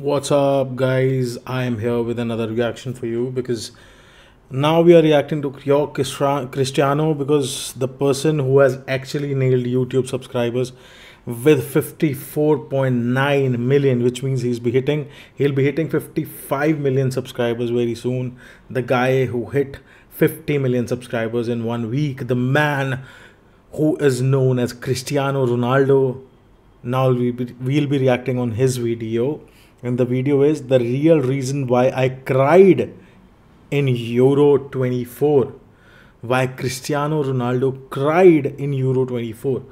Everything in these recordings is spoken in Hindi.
what's up guys i am here with another reaction for you because now we are reacting to your cristiano because the person who has actually nailed youtube subscribers with 54.9 million which means he's be hitting he'll be hitting 55 million subscribers very soon the guy who hit 50 million subscribers in one week the man who is known as cristiano ronaldo now we'll be, we'll be reacting on his video and the video is the real reason why I cried in Euro 24 why Cristiano Ronaldo cried in Euro 24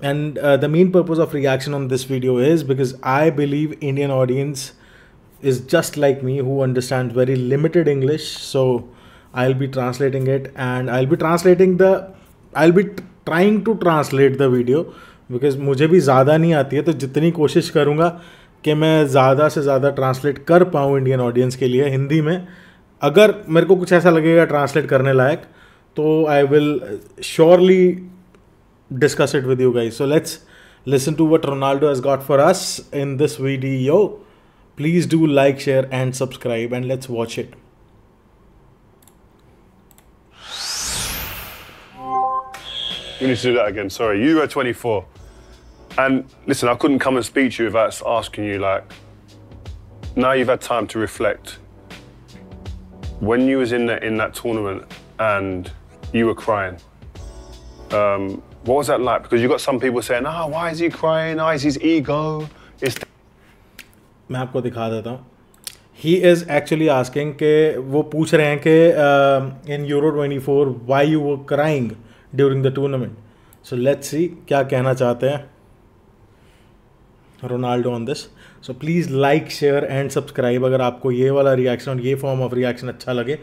and uh, the main purpose of reaction on this video is because I believe Indian audience is just like me who understands very limited English so I'll be translating it and I'll be translating the I'll be trying to translate the video because मुझे भी ज़्यादा नहीं आती है तो जितनी कोशिश करूँगा कि मैं ज़्यादा से ज़्यादा ट्रांसलेट कर पाऊँ इंडियन ऑडियंस के लिए हिंदी में अगर मेरे को कुछ ऐसा लगेगा ट्रांसलेट करने लायक तो I will surely discuss it with you guy so let's listen to what Ronaldo has got for us in this video please do like share and subscribe and let's watch it You need to do that again. Sorry, you were And listen, I couldn't come and speak to you without asking you, like, now you've had time to reflect. When you was in that in that tournament and you were crying, um, what was that like? Because you got some people saying, "Ah, oh, why is he crying? Ah, oh, is his ego?" It's मैं आपको दिखा देता हूँ ही इज़ एक्चुअली आस्किंग के वो पूछ रहे हैं कि in um, Euro 24 why you were crying during the tournament so let's see क्या कहना चाहते हैं Ronaldo on this so please like share and subscribe अगर आपको ये वाला रिएक्शन और ये फॉर्म ऑफ रिएक्शन अच्छा लगे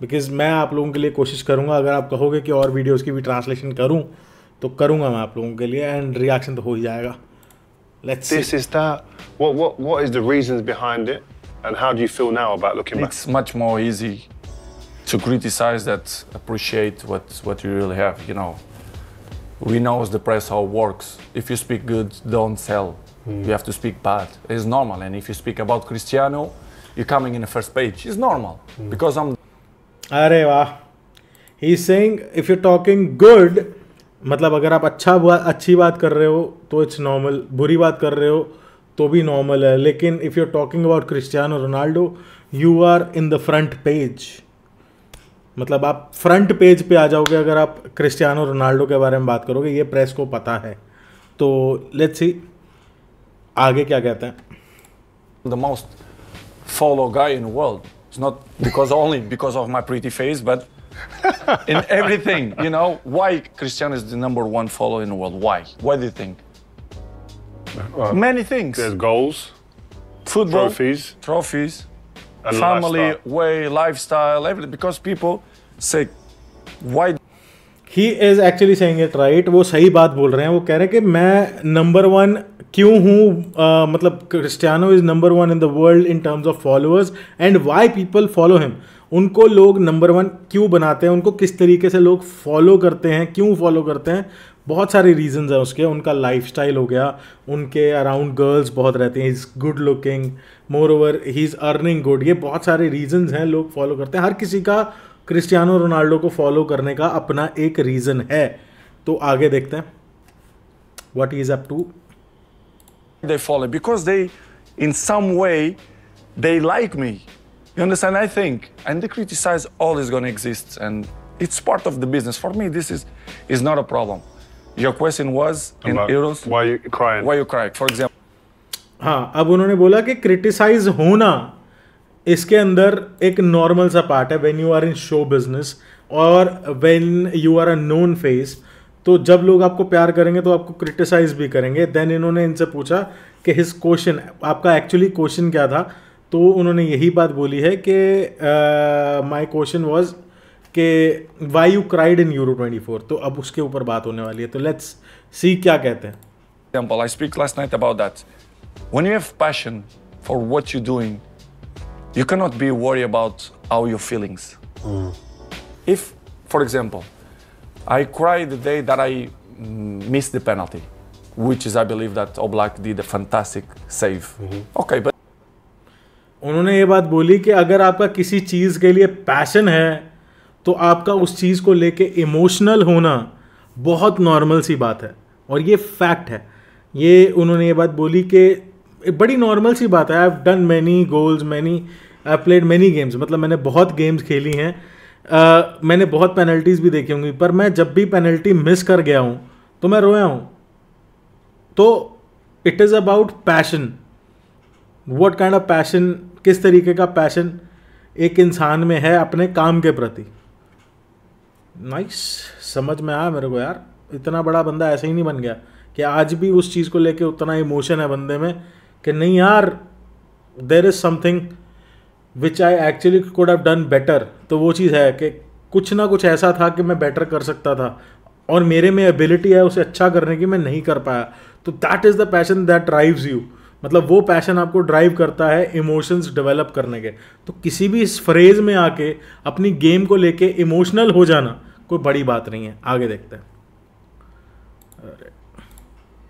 बिकॉज मैं आप लोगों के लिए कोशिश करूँगा अगर आप कहोगे कि और वीडियोज़ की भी ट्रांसलेशन करूँ तो करूँगा मैं आप लोगों के लिए एंड रिएक्शन तो हो ही जाएगा Let's this see. is that. What, what, what is the reasons behind it? And how do you feel now about looking it's back? It's much more easy to criticize that appreciate what, what you really have, you know. We know as the press how it works. If you speak good, don't sell. Mm. You have to speak bad. It's normal. And if you speak about Cristiano, you're coming in the first page. It's normal mm. because I'm. अरे वाह he saying if you talking good मतलब अगर आप अच्छा बात अच्छी बात कर रहे हो तो इट्स नॉर्मल बुरी बात कर रहे हो तो भी नॉर्मल है लेकिन if you are talking about Cristiano Ronaldo you are in the front page मतलब आप फ्रंट पेज पे आ जाओगे अगर आप क्रिस्टियानो रोनाल्डो के बारे में बात करोगे ये प्रेस को पता है तो लेट्स सी आगे क्या कहते हैं the most follow guy in world it's not because only because of my pretty face but in everything. You know, why Cristiano is the number one follower in the world? Why? Why do you think? Many things. There's goals, football, trophies, trophies, family, lifestyle. way, lifestyle, everything. Because people say, why he is actually saying it right वो सही बात बोल रहे हैं वो कह रहे हैं कि मैं नंबर वन क्यों हूँ uh, मतलब Cristiano is number one in the world in terms of followers and why people follow him उनको लोग नंबर वन क्यों बनाते हैं उनको किस तरीके से लोग फॉलो करते हैं क्यों फॉलो करते हैं बहुत सारे रीजंस हैं उसके उनका स्टाइल हो गया उनके अराउंड गर्ल्स बहुत रहते हैं is good looking moreover he is earning good ये बहुत सारे रीजंस हैं लोग फॉलो करते हैं हर किसी का क्रिस्टियानो रोनाल्डो को फॉलो करने का अपना एक रीज़न है तो आगे देखते हैं what he is up to. They follow because they, in some way, they like me. You understand? I think, and they criticize always going to exist, and it's part of the business. For me, this is is not a problem. Your question was in About euros. Why you crying? Why you crying? For example. हाँ अब उन्होंने बोला कि क्रिटिसाइज होना इसके अंदर एक नॉर्मल सा पार्ट है when you are in show business और when you are a known face तो जब लोग आपको प्यार करेंगे तो आपको क्रिटिसाइज भी करेंगे देन इन्होंने इनसे पूछा कि हिज क्वेश्चन आपका एक्चुअली क्वेश्चन क्या था तो उन्होंने यही बात बोली है कि माय क्वेश्चन वाज के why you cried in Euro 24 तो अब उसके ऊपर बात होने वाली है तो लेट्स सी क्या कहते हैं you cannot be worried about all your feelings. Mm. If, for example, I cry the day that I missed the penalty, which is I believe that Oblak did a fantastic save. Mm-hmm. Okay, but उन्होंने ये बात बोली कि अगर आपका किसी चीज़ के लिए पैशन है तो आपका उस चीज़ को लेके इमोशनल होना बहुत नॉर्मल सी बात है और ये फैक्ट है ये उन्होंने ये बात बोली कि बड़ी नॉर्मल सी बात है I have done many goals many I played many games मतलब मैंने बहुत गेम्स खेली हैं uh, मैंने बहुत पेनल्टीज़ भी देखी होंगी पर मैं जब भी पेनल्टी मिस कर गया हूँ तो मैं रोया हूँ तो it is about passion what kind of passion किस तरीके का पैशन एक इंसान में है अपने काम के प्रति नाइस nice. समझ में आया मेरे को यार इतना बड़ा बंदा ऐसे ही नहीं बन गया कि आज भी उस चीज़ को लेके उतना इमोशन है बंदे में कि नहीं यार there is something which I actually could have done better तो वो चीज़ है कि कुछ ना कुछ ऐसा था कि मैं बेटर कर सकता था और मेरे में एबिलिटी है उसे अच्छा करने की मैं नहीं कर पाया तो that is the passion that drives you मतलब वो पैशन आपको ड्राइव करता है इमोशंस डेवलप करने के तो किसी भी इस फ्रेज में आके अपनी गेम को लेके इमोशनल हो जाना कोई बड़ी बात नहीं है आगे देखते हैं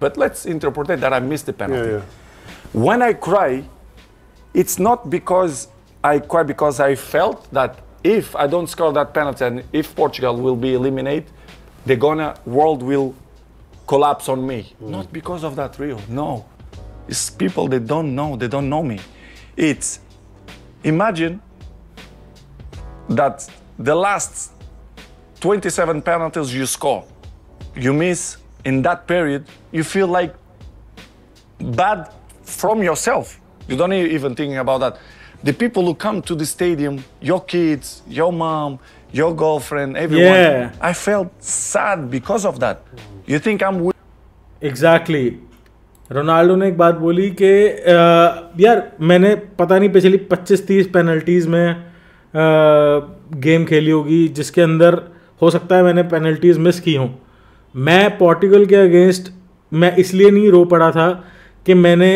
but let's interpret that I missed the penalty When I cry, it's not because I cry because I felt that if I don't score that penalty and if Portugal will be eliminated, the gonna world will collapse on me. Mm. Not because of that Rio. No. It's people they don't know, they don't know me. It's imagine that the last 27 penalties you score, you miss in that period, you feel like bad from yourself. You don't even think about that. The people who come to the stadium, your kids, your mom, your girlfriend, everyone. Yeah. I felt sad because of that. You think I'm Exactly. Ronaldo ने एक बात बोली कि यार मैंने पता नहीं पिछली 25-30 पेनल्टीज़ में आ, गेम खेली होगी जिसके अंदर हो सकता है मैंने पेनल्टीज़ मिस की हूँ मैं पोर्टुगल के अगेंस्ट मैं इसलिए नहीं रो पड़ा था कि मैंने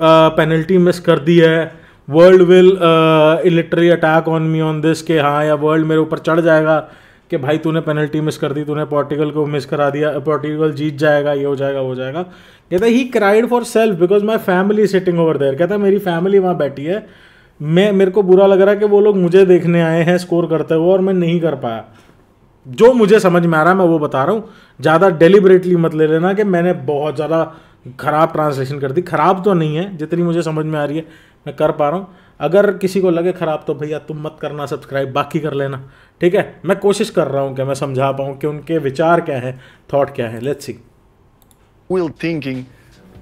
पेनल्टी uh, मिस कर दी है world will literally attack on me on this के हाँ या वर्ल्ड मेरे ऊपर चढ़ जाएगा कि भाई तूने पेनल्टी मिस कर दी तूने पोर्टिगल को मिस करा दिया पोर्टिगल जीत जाएगा ये हो जाएगा वो जाएगा कहता he cried for self because my family sitting over there कहता मेरी फैमिली वहाँ बैठी है मैं मेरे को बुरा लग रहा है कि वो लोग मुझे देखने आए हैं स्कोर करते हुए और मैं नहीं कर पाया जो मुझे समझ में आ रहा है मैं वो बता रहा हूँ ज़्यादा डेलीबरेटली मत ले लेना कि मैंने बहुत ज़्यादा खराब ट्रांसलेशन कर दी खराब तो नहीं है जितनी मुझे समझ में आ रही है मैं कर पा रहा हूँ अगर किसी को लगे ख़राब तो भैया तुम मत करना सब्सक्राइब बाकी कर लेना ठीक है मैं कोशिश कर रहा हूँ कि मैं समझा पाऊँ कि उनके विचार क्या है थॉट क्या है let's see will thinking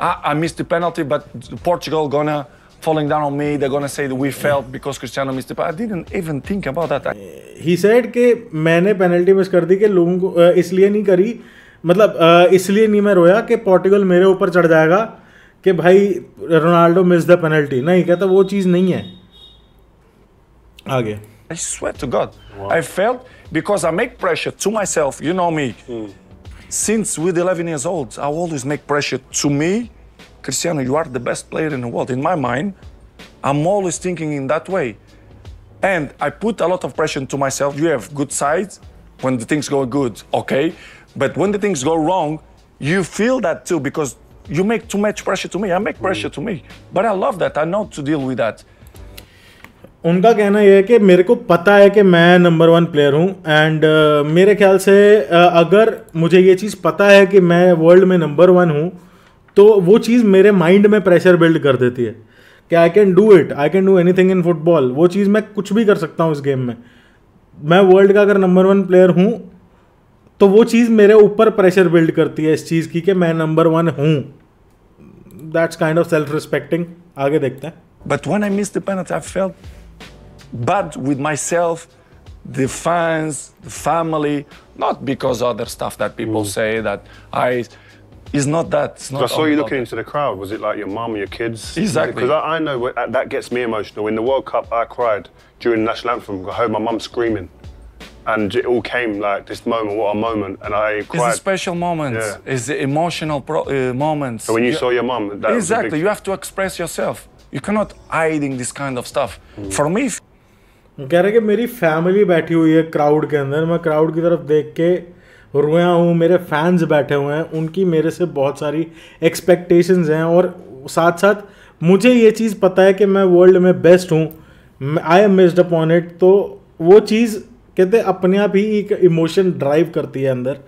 I, I missed the penalty but Portugal gonna falling down on me they're gonna say that we failed because Cristiano missed the penalty I didn't even think about that he said कि मैंने पेनल्टी मिस कर दी कि लोगों को इसलिए नहीं करी मतलब इसलिए नहीं मैं रोया कि पोर्टुगल मेरे ऊपर चढ़ जाएगा कि भाई रोनाल्डो मिस द पेनल्टी नहीं कहता वो चीज़ नहीं है आगे I swear to God, wow. I felt because I make pressure to myself. You know me. Mm. Since with 11 years old, I always make pressure to me. Cristiano, you are the best player in the world. In my mind, I'm always thinking in that way. And I put a lot of pressure to myself. You have good sides when the things go good, okay? But when the things go wrong, you feel that too because you make too much pressure to me. I make pressure mm. to me. But I love that. I know to deal with that. उनका कहना यह है कि मेरे को पता है कि मैं नंबर वन प्लेयर हूं एंड uh, मेरे ख्याल से uh, अगर मुझे ये चीज़ पता है कि मैं वर्ल्ड में नंबर वन हूं तो वो चीज़ मेरे माइंड में प्रेशर बिल्ड कर देती है कि I can do it I can do anything in football वो चीज़ मैं कुछ भी कर सकता हूं इस गेम में मैं वर्ल्ड का अगर नंबर वन प्लेयर हूं तो वो चीज़ मेरे ऊपर प्रेशर बिल्ड करती है इस चीज़ की कि मैं नंबर वन हूँ that's kind of self respecting आगे देखते हैं but one I miss the penalty I felt but with my self the fans, the family, not because other stuff that people mm. say that I. It's not that. It's not I saw you looking into the crowd. Was it like your mum, your kids? Exactly. Because I, I, know that gets me emotional. In the World Cup, I cried during the national anthem. Got home, my mum screaming. and it all came like this moment. What a moment! And I cried. It's a special moment. Yeah. It's the emotional pro- uh, moment. So when you, you saw your mom, that exactly, big... you have to express yourself. You cannot hiding this kind of stuff. Mm. For me. कह रहे कि मेरी फैमिली बैठी हुई है क्राउड के अंदर मैं क्राउड की तरफ देख के रोया हूँ मेरे फैंस बैठे हुए हैं उनकी मेरे से बहुत सारी एक्सपेक्टेशंस हैं और साथ साथ मुझे ये चीज़ पता है कि मैं वर्ल्ड में बेस्ट हूँ I am missed upon it तो वो चीज़ कहते अपने आप ही एक इमोशन ड्राइव करती है अंदर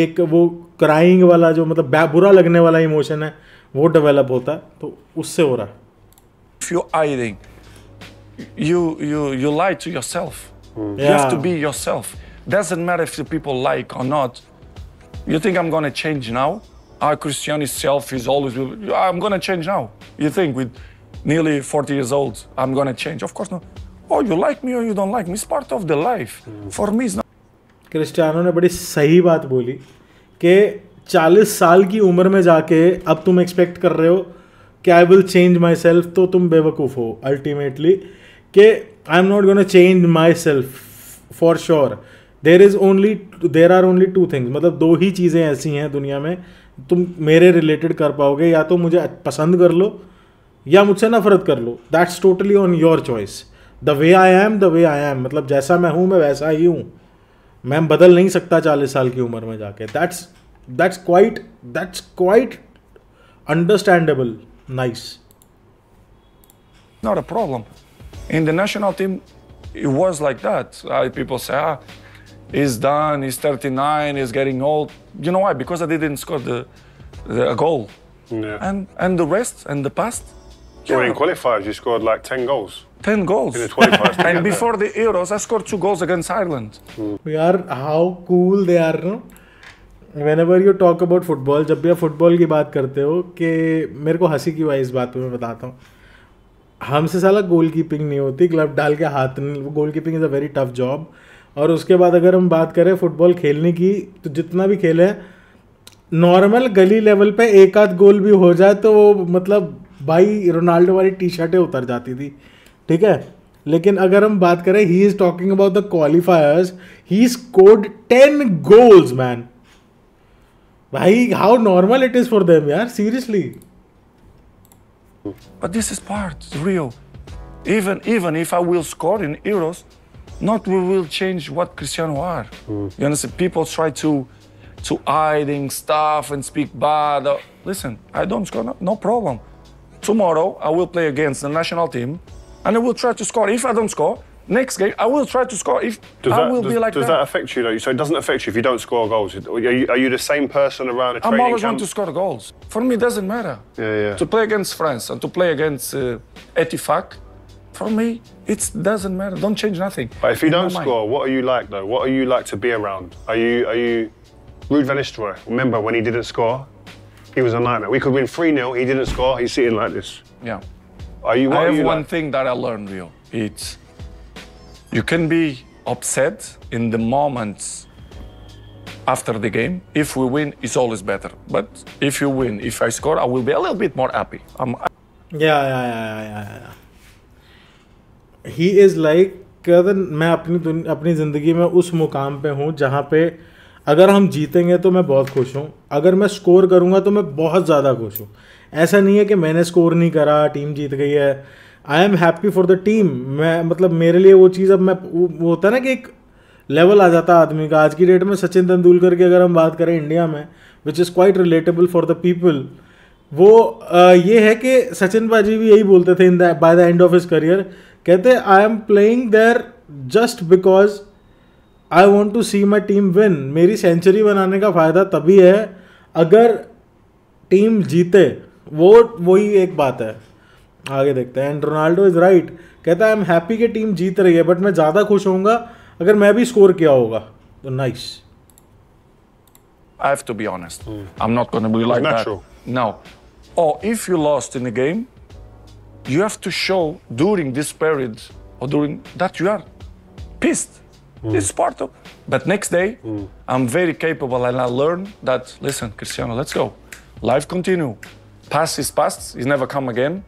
एक वो क्राइंग वाला जो मतलब बुरा लगने वाला इमोशन है वो डेवलप होता है तो उससे हो रहा है you you you lie to yourself mm. yeah. you have to be yourself doesn't matter if the people like or not you think i'm going to change now our christian self is always i'm going to change now you think with nearly 40 years old i'm going to change of course not और यू लाइक मी और you don't like me is part of the life for me is Cristiano ने बड़ी सही बात बोली कि चालीस साल की उम्र में जाके अब तुम एक्सपेक्ट कर रहे हो कि I will change myself तो तुम बेवकूफ़ हो अल्टीमेटली कि I am not gonna change myself for sure there is only there are only two things मतलब दो ही चीज़ें ऐसी हैं दुनिया में तुम मेरे रिलेटेड कर पाओगे या तो मुझे पसंद कर लो या मुझसे नफरत कर लो that's totally on your choice the way I am the way I am मतलब जैसा मैं हूँ मैं वैसा ही हूँ मैं बदल नहीं सकता चालीस साल की उम्र में जाके that's that's quite that's quite understandable nice Not a problem. In the national team, it was like that. Uh, people say, ah, he's done, he's 39, he's getting old. You know why? Because I didn't score the, the a goal. Yeah. And and the rest and the past. Yeah. So in qualifiers, you scored like 10 goals. 10 goals. and before the Euros, I scored two goals against Ireland. are how cool they are, no? whenever you talk about football जब भी आप फुटबॉल की बात करते हो कि मेरे को हंसी की इस बात पे मैं बताता हूँ हमसे साला गोल कीपिंग नहीं होती ग्लव डाल के हाथ नहीं goalkeeping is a very tough job और उसके बाद अगर हम बात करें फुटबॉल खेलने की तो जितना भी खेल है नॉर्मल गली लेवल पे एक आध गोल भी हो जाए तो वो मतलब भाई रोनाल्डो वाली टी शर्टें उतर जाती थी ठीक है लेकिन अगर हम बात करें he is talking about the qualifiers he scored ten goals man भाई how normal it is for them यार seriously But this is part real. Even even if I will score in Euros, not we will change what Cristiano are. Mm. You understand? People try to to hiding stuff and speak bad. Listen, I don't score, no, no problem. Tomorrow I will play against the national team and I will try to score. If I don't score, next game I will try to score. If does I will does, be like does that. that affect you though? So it doesn't affect you if you don't score goals. Are you, are you the same person around a training I'm always camp? want to score goals. For me, it doesn't matter. Yeah, yeah. To play against France and to play against uh, Etifak, for me, it doesn't matter. Don't change nothing. But if you don't score, mind. what are you like though? What are you like to be around? Are you are you Ruud van Nistelrooy? Remember when he didn't score? He was a nightmare. We could win 3 0, he didn't score, he's sitting like this. Yeah. Are you? I have you one like? thing that I learned, Rio. It's you can be upset in the moments after the game. If we win, it's always better. But if you win, if I score, I will be a little bit more happy. I'm... I- Yeah, yeah, yeah, yeah, yeah. He is like कहते मैं अपनी अपनी ज़िंदगी में उस मुकाम पे हूँ जहाँ पे अगर हम जीतेंगे तो मैं बहुत खुश हूँ अगर मैं स्कोर करूँगा तो मैं बहुत ज़्यादा खुश हूँ ऐसा नहीं है कि मैंने स्कोर नहीं करा टीम जीत गई है I am happy for the team मैं मतलब मेरे लिए वो चीज़ अब मैं वो, होता है ना कि एक लेवल आ जाता है आदमी का आज की डेट में सचिन तेंदुलकर की अगर हम बात करें इंडिया में which is quite relatable for the people वो आ, ये है कि सचिन भाजी भी यही बोलते थे in the by the end of his career कहते I am playing there just because I want to see my team win मेरी सेंचुरी बनाने का फ़ायदा तभी है अगर टीम जीते वो वही एक बात है आगे देखते हैं एंड रोनाल्डो इज राइट कहता है आई एम हैप्पी कि टीम जीत रही है बट मैं ज्यादा खुश हूँ अगर मैं भी स्कोर किया होगा तो nice I have to be honest I am not gonna be like that now और if you lost in the game you have to show during this period और during that you are pissed this part of but next day I am very capable and I learn that listen Cristiano let's go life continue Past is past, it's never come again.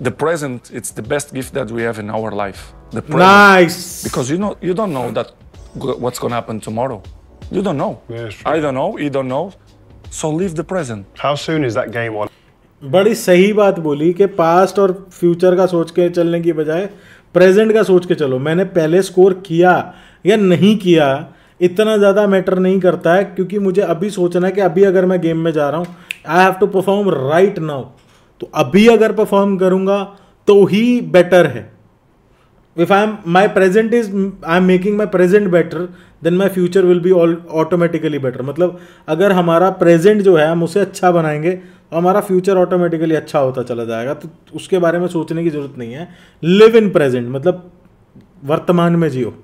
The present, it's the best gift that we have in our life. The present. Nice. Because you know, you don't know that what's gonna happen tomorrow. You don't know. Yeah, true. I don't know. You don't know. So leave the present. How soon is that game on? बड़ी सही बात बोली कि पास्ट और फ्यूचर का सोच के चलने की बजाय प्रेजेंट का सोच के चलो मैंने पहले स्कोर किया या नहीं किया इतना ज़्यादा मैटर नहीं करता है क्योंकि मुझे अभी सोचना है कि अभी अगर मैं गेम में जा रहा हूँ I have to perform right now तो अभी अगर परफॉर्म करूंगा तो ही बेटर है if am my present is I am making my present better then my future will be all automatically better मतलब अगर हमारा प्रेजेंट जो है हम उसे अच्छा बनाएंगे तो हमारा फ्यूचर ऑटोमेटिकली अच्छा होता चला जाएगा तो उसके बारे में सोचने की ज़रूरत नहीं है लिव इन प्रेजेंट मतलब वर्तमान में जियो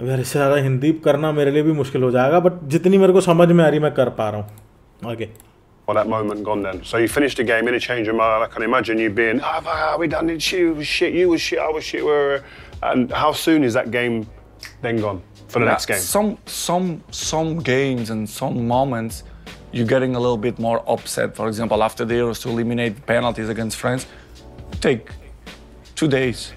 अगर इससे ज़्यादा हिंदी करना मेरे लिए भी मुश्किल हो जाएगा बट जितनी मेरे को समझ में आ रही मैं कर पा रहा हूँ Okay. Well, that moment gone then. So you finished the game in a change of mind. I can imagine you being, oh, ah, we done it, she was shit, you was shit, I was shit. and how soon is that game then gone for the yeah, next game? Some, some, some games and some moments, you're getting a little bit more upset. For example, after the Euros to eliminate penalties against France, take two days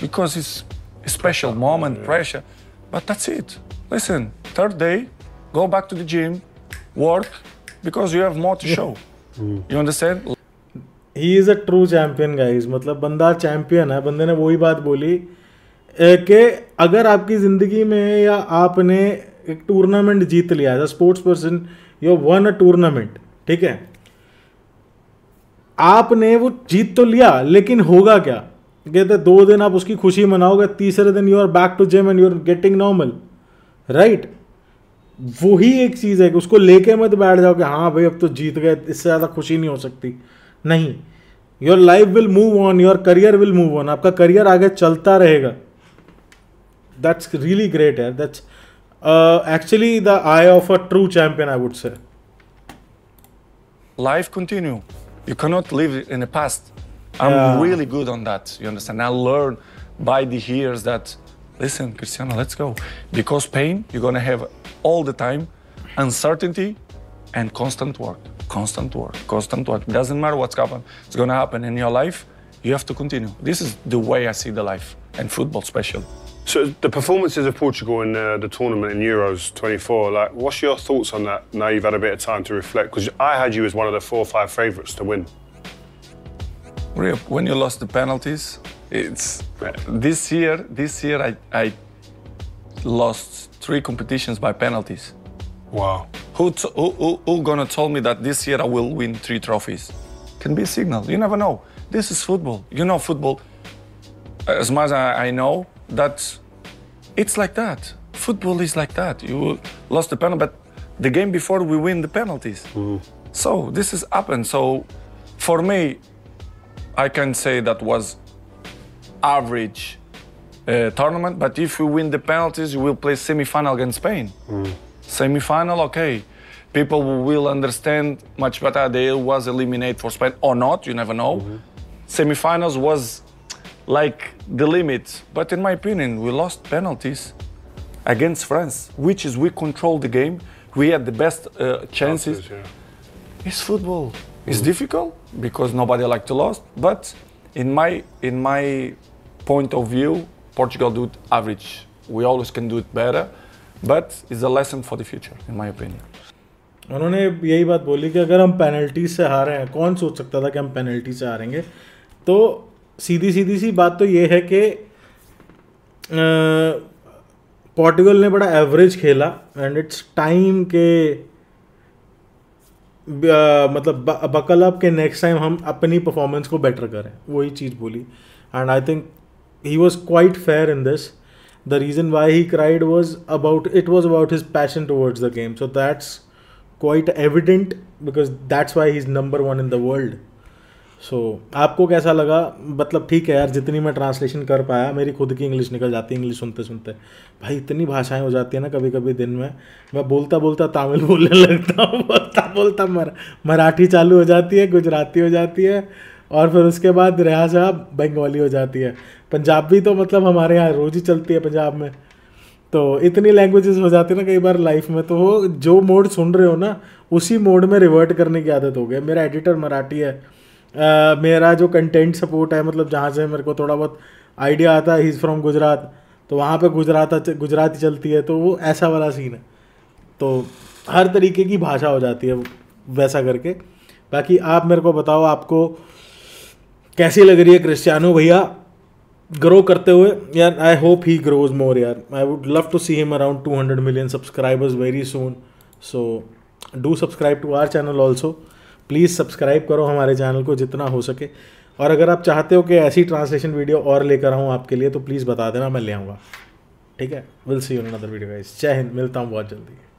because it's a special moment, yeah. pressure. But that's it. Listen, third day, go back to the gym, work, because you have more to show. Hmm. You understand? He is a true champion, guys. मतलब बंदा champion है बंदे ने वही बात बोली कि अगर आपकी ज़िंदगी में या आपने एक टूर्नामेंट जीत लिया as a sports person you won a tournament ठीक है आपने वो जीत तो लिया लेकिन होगा क्या कहते दो दिन आप उसकी खुशी मनाओगे तीसरे दिन you are back to gym and you are getting normal right वही एक चीज़ है कि उसको लेके मत बैठ जाओ कि हाँ भाई अब तो जीत गए इससे ज़्यादा खुशी नहीं हो सकती नहीं your life will move on your career will move on आपका करियर आगे चलता रहेगा दैट्स रियली ग्रेट है that's actually the eye of a true champion I would say life continue you cannot live in the past I am really good on that you understand I learn by the here's that listen, Cristiano, let's go. Because pain, you're gonna have all the time, uncertainty, and constant work, constant work, constant work. It doesn't matter what's happened, it's gonna happen in your life. You have to continue. This is the way I see the life, and football special. So the performances of Portugal in uh, the tournament in Euros 24, like, what's your thoughts on that? Now you've had a bit of time to reflect, because I had you as one of the four or five favourites to win. when you lost the penalties, it's this year. This year, I, I lost three competitions by penalties. Wow. Who, t- who, who, who gonna tell me that this year I will win three trophies? Can be a signal. You never know. This is football. You know football. As much as I know, that it's like that. Football is like that. You lost the penalty, but the game before we win the penalties. Mm-hmm. So this has happened. So for me, I can say that was average uh, tournament, but if you win the penalties, you will play semi-final against Spain. Mm. Semi-final, okay. People will understand much better they was eliminated for Spain or not, you never know. Mm-hmm. Semi-finals was like the limit, but in my opinion, we lost penalties against France, which is we controlled the game, we had the best uh, chances. yeah. It's football. Mm. It's mm-hmm. difficult because nobody like to lose, but in my in my point of view, Portugal do it average. We always can do it better, but it's a lesson for the future, in my opinion. उन्होंने यही बात बोली कि अगर हम पेनल्टी से हारे हैं कौन सोच सकता था कि हम पेनल्टी से हारेंगे तो सीधी सीधी सी बात तो ये है कि पोर्टुगल ने बड़ा एवरेज खेला एंड इट्स टाइम के आ, मतलब बकल अप के नेक्स्ट टाइम हम अपनी परफॉर्मेंस को बेटर करें वही चीज़ बोली and I think he was quite fair in this. The reason why he cried was about it was about his passion towards the game. So that's quite evident because that's why he's number one in the world. So so, आपको कैसा लगा मतलब ठीक है यार जितनी मैं ट्रांसलेशन कर पाया मेरी खुद की इंग्लिश निकल जाती है इंग्लिश सुनते सुनते भाई इतनी भाषाएं हो जाती है ना कभी कभी दिन में मैं बोलता बोलता तमिल बोलने लगता हूँ बोलता बोलता मर मराठी चालू हो जाती है गुजराती हो जाती है और फिर उसके बाद रिहाजा बंगाली हो जाती है पंजाबी तो मतलब हमारे यहाँ रोज ही चलती है पंजाब में तो इतनी लैंग्वेजेस हो जाती है ना कई बार लाइफ में तो वो जो मोड सुन रहे हो ना उसी मोड में रिवर्ट करने की आदत हो गई मेरा एडिटर मराठी है आ, मेरा जो कंटेंट सपोर्ट है मतलब जहाँ से मेरे को थोड़ा बहुत आइडिया आता है ही इज़ फ्रॉम गुजरात तो वहाँ पर गुजरात गुजराती चलती है तो वो ऐसा वाला सीन है तो हर तरीके की भाषा हो जाती है वैसा करके बाकी आप मेरे को बताओ आपको कैसी लग रही है क्रिस्टियानो भैया ग्रो करते हुए यार I hope he grows more यार I would love to see him around two hundred million subscribers very soon so do subscribe to our channel also please subscribe करो हमारे चैनल को जितना हो सके और अगर आप चाहते हो कि ऐसी ट्रांसलेशन वीडियो और लेकर आऊँ आपके लिए तो प्लीज़ बता देना मैं ले आऊँगा ठीक है will see you another video guys जय हिंद मिलता हूँ बहुत जल्दी